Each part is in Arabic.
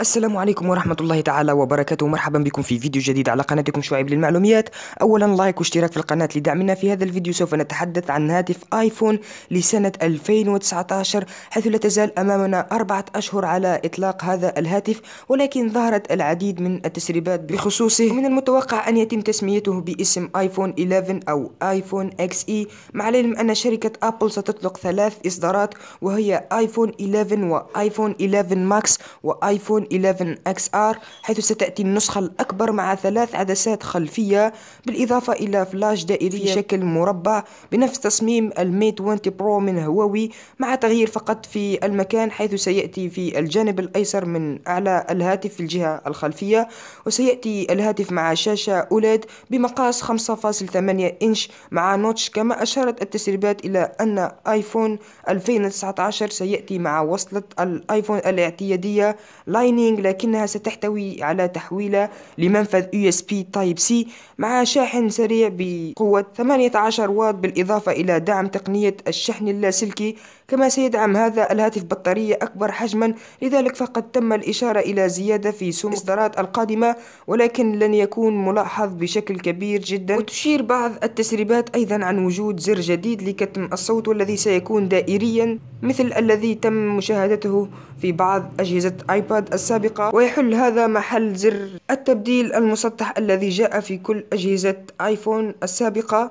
السلام عليكم ورحمة الله تعالى وبركاته مرحبا بكم في فيديو جديد على قناتكم شعيب للمعلوميات أولا لايك واشتراك في القناة لدعمنا في هذا الفيديو سوف نتحدث عن هاتف آيفون لسنة 2019 حيث لا تزال أمامنا أربعة أشهر على إطلاق هذا الهاتف ولكن ظهرت العديد من التسريبات بخصوصه من المتوقع أن يتم تسميته باسم آيفون 11 أو آيفون اكس اي مع العلم أن شركة أبل ستطلق ثلاث إصدارات وهي آيفون 11 وآيفون 11 ماكس وآيفون 11XR حيث ستأتي النسخة الأكبر مع ثلاث عدسات خلفية بالإضافة إلى فلاش دائري في شكل مربع بنفس تصميم الميت 20 برو من هواوي مع تغيير فقط في المكان حيث سيأتي في الجانب الأيسر من أعلى الهاتف في الجهة الخلفية وسيأتي الهاتف مع شاشة أولاد بمقاس 5.8 إنش مع نوتش كما أشارت التسريبات إلى أن آيفون 2019 سيأتي مع وصلة الآيفون الاعتيادية لاين بايننج لكنها ستحتوي على تحويلة لمنفذ يو اس بي تايب سي مع شاحن سريع بقوة 18 واط بالإضافة إلى دعم تقنية الشحن اللاسلكي كما سيدعم هذا الهاتف بطارية أكبر حجما لذلك فقد تم الإشارة إلى زيادة في سوم الإصدارات القادمة ولكن لن يكون ملاحظ بشكل كبير جدا وتشير بعض التسريبات أيضا عن وجود زر جديد لكتم الصوت والذي سيكون دائريا مثل الذي تم مشاهدته في بعض أجهزة آيباد السابقة ويحل هذا محل زر التبديل المسطح الذي جاء في كل أجهزة آيفون السابقة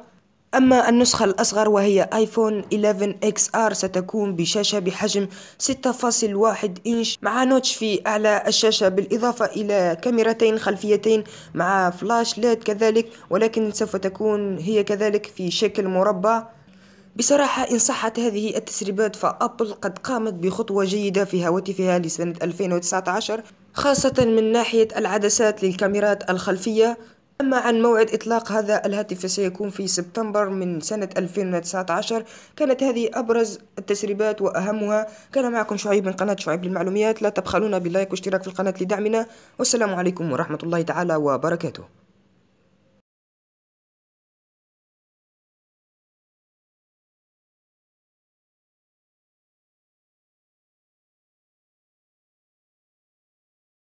أما النسخة الأصغر وهي آيفون 11 XR ستكون بشاشة بحجم 6.1 إنش مع نوتش في أعلى الشاشة بالإضافة إلى كاميرتين خلفيتين مع فلاش ليد كذلك ولكن سوف تكون هي كذلك في شكل مربع بصراحة إن صحت هذه التسريبات فأبل قد قامت بخطوة جيدة في هواتفها لسنة 2019 خاصة من ناحية العدسات للكاميرات الخلفية أما عن موعد إطلاق هذا الهاتف فسيكون في سبتمبر من سنة 2019 كانت هذه أبرز التسريبات وأهمها كان معكم شعيب من قناة شعيب للمعلوميات لا تبخلونا باللايك واشتراك في القناة لدعمنا والسلام عليكم ورحمة الله تعالى وبركاته